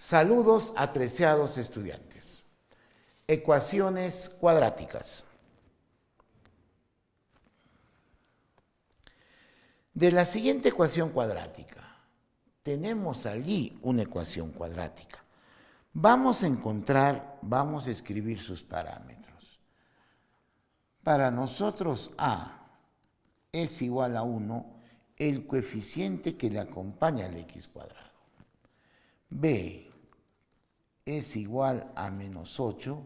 Saludos, atreciados estudiantes. Ecuaciones cuadráticas. De la siguiente ecuación cuadrática, tenemos allí una ecuación cuadrática. Vamos a encontrar, vamos a escribir sus parámetros. Para nosotros A es igual a 1 el coeficiente que le acompaña al x cuadrado. B es igual a menos 8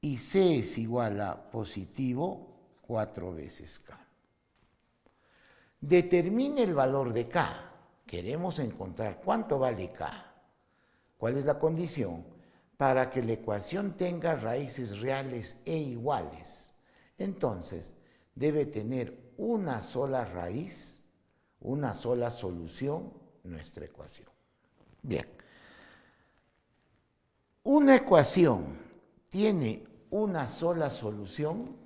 y C es igual a positivo 4 veces K. Determine el valor de K. Queremos encontrar cuánto vale K. ¿Cuál es la condición? Para que la ecuación tenga raíces reales e iguales. Entonces, debe tener una sola raíz, una sola solución, nuestra ecuación. Bien una ecuación tiene una sola solución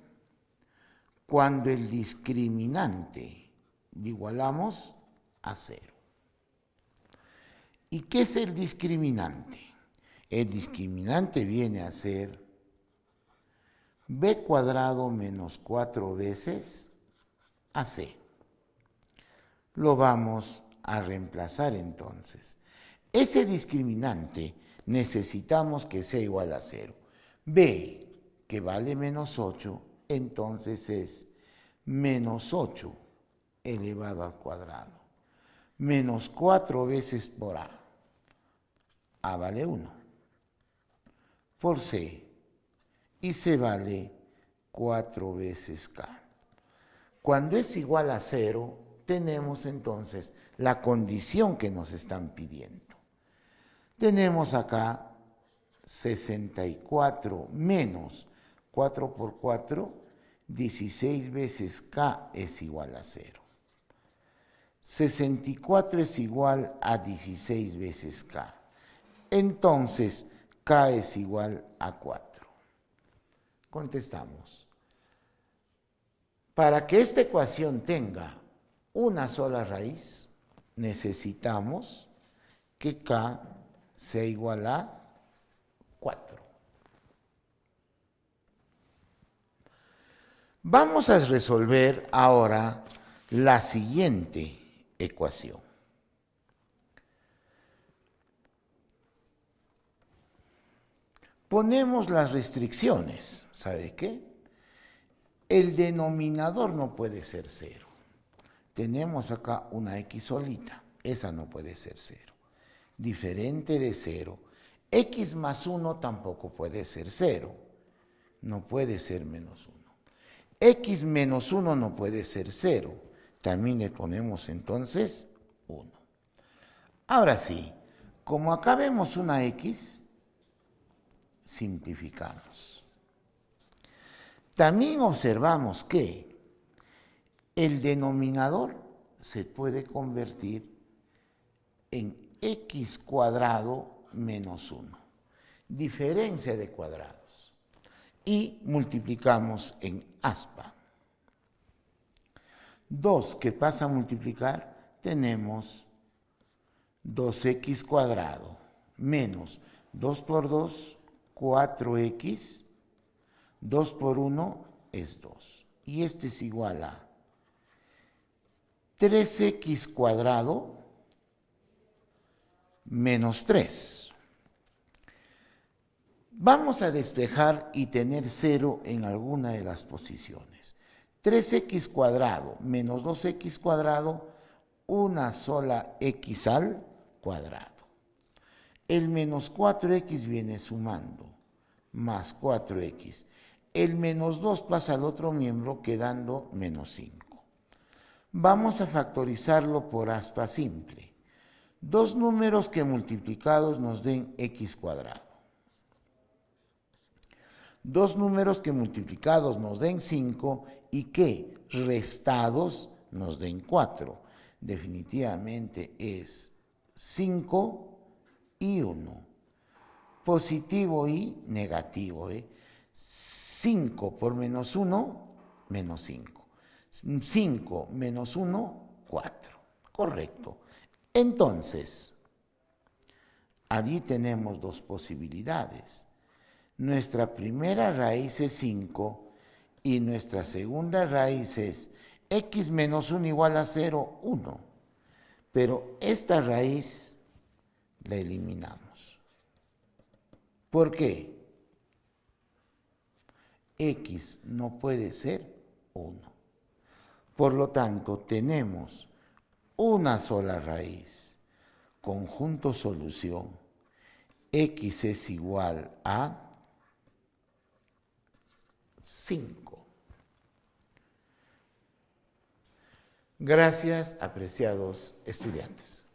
cuando el discriminante igualamos a cero. ¿Y qué es el discriminante? El discriminante viene a ser b cuadrado menos cuatro veces c. Lo vamos a reemplazar entonces. Ese discriminante necesitamos que sea igual a 0. B, que vale menos 8, entonces es menos 8 elevado al cuadrado, menos 4 veces por A. A vale 1. Por C, y se vale 4 veces K. Cuando es igual a 0, tenemos entonces la condición que nos están pidiendo. Tenemos acá 64 menos 4 por 4, 16 veces K es igual a 0. 64 es igual a 16 veces K. Entonces, K es igual a 4. Contestamos. Para que esta ecuación tenga una sola raíz, necesitamos que K C igual a 4. Vamos a resolver ahora la siguiente ecuación. Ponemos las restricciones, ¿sabe qué? El denominador no puede ser cero. Tenemos acá una x solita, esa no puede ser cero diferente de 0, X más 1 tampoco puede ser 0, No puede ser menos 1. X menos 1 no puede ser 0, También le ponemos entonces 1. Ahora sí, como acá vemos una X, simplificamos. También observamos que el denominador se puede convertir en x cuadrado menos 1. Diferencia de cuadrados. Y multiplicamos en aspa. 2 que pasa a multiplicar, tenemos 2x cuadrado menos 2 por 2, 4x. 2 por 1 es 2. Y esto es igual a 3x cuadrado menos 3. Vamos a despejar y tener 0 en alguna de las posiciones. 3x cuadrado menos 2x cuadrado, una sola x al cuadrado. El menos 4x viene sumando, más 4x. El menos 2 pasa al otro miembro quedando menos 5. Vamos a factorizarlo por hasta simple dos números que multiplicados nos den x cuadrado. Dos números que multiplicados nos den 5 y que restados nos den 4. Definitivamente es 5 y 1. Positivo y negativo. 5 ¿eh? por menos 1, menos 5. 5 menos 1, 4. Correcto. Entonces, allí tenemos dos posibilidades. Nuestra primera raíz es 5 y nuestra segunda raíz es x menos 1 igual a 0, 1. Pero esta raíz la eliminamos. ¿Por qué? X no puede ser 1. Por lo tanto, tenemos una sola raíz. Conjunto solución. X es igual a 5. Gracias, apreciados estudiantes.